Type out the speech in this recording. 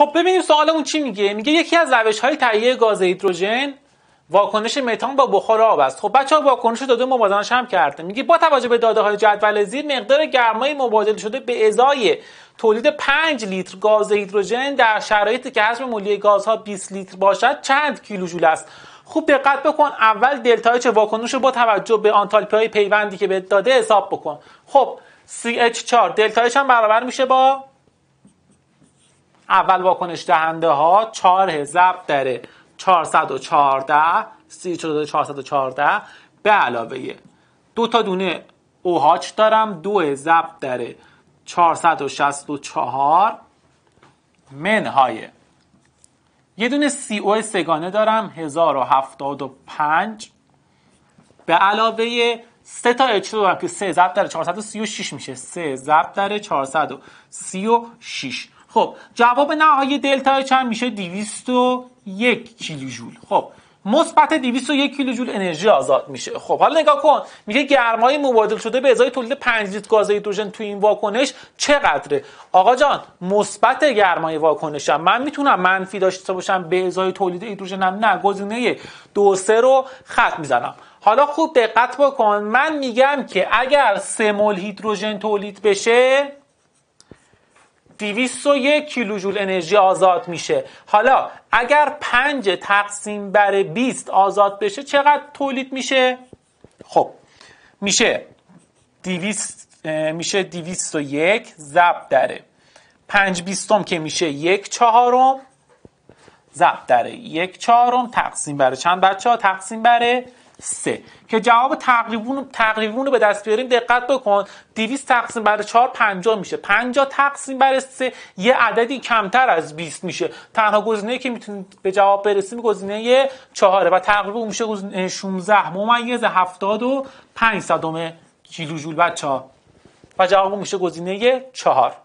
خب ببینیم سوالمون چی میگه میگه یکی از روش های تهیه گاز هیدروژن واکنش متان با بخار آب است خب بچه ها واکنش داده مبادلش هم کرده میگه با توجه به داده های جدول زیر مقدار گرمای مبادله شده به ازای تولید 5 لیتر گاز هیدروژن در شرایطی که حجم مولی گازها 20 لیتر باشد چند کیلوژول است خوب دقت بکن اول دلتا چه واکنش رو با توجه به آنتالپی های پیوندی که به داده حساب بکن خب CH4 دلتا هم برابر میشه با اول واکنش دهنده ها 4 ضرب داره 414 به علاوه دو تا دونه اوهاچ دارم دو ضرب داره 464 منهای یه دونه سی او سگانه دارم 1075 به علاوه سه تا اچ دارم که سه ضرب در 436 میشه سه ضرب در 436 خب جواب نهایی دلتا چند میشه 201 کیلو جول خب مثبت 201 کیلو جول انرژی آزاد میشه خب حالا نگاه کن میگه گرمای مبادل شده به ازای تولید 5 لیتر گاز هیدروژن تو این واکنش چقدره آقا جان مثبت گرمای واکنشم من میتونم منفی داشته باشم به ازای تولید هیدروژنم نه گزینه دو سه رو خط میزنم حالا خوب دقت بکن من میگم که اگر سه مول هیدروژن تولید بشه 201 کیلوجول انرژی آزاد میشه حالا اگر 5 تقسیم بر 20 آزاد بشه چقدر تولید میشه خب میشه 200 میشه 201 ضرب در 5 بیستم که میشه یک چهارم ضرب در یک چهارم تقسیم بر چند بچه ها تقسیم بر سه که جواب تقریبون تقریبون رو به دست بیاریم دقت بکن 200 تقسیم بر 4 50 میشه 50 تقسیم بر 3 یه عددی کمتر از 20 میشه تنها گزینه‌ای که میتونید به جواب برسیم گزینه 4 و تقریبا میشه گزینه 16 ممیز 75 صدم کیلوجول بچا و جواب میشه گزینه 4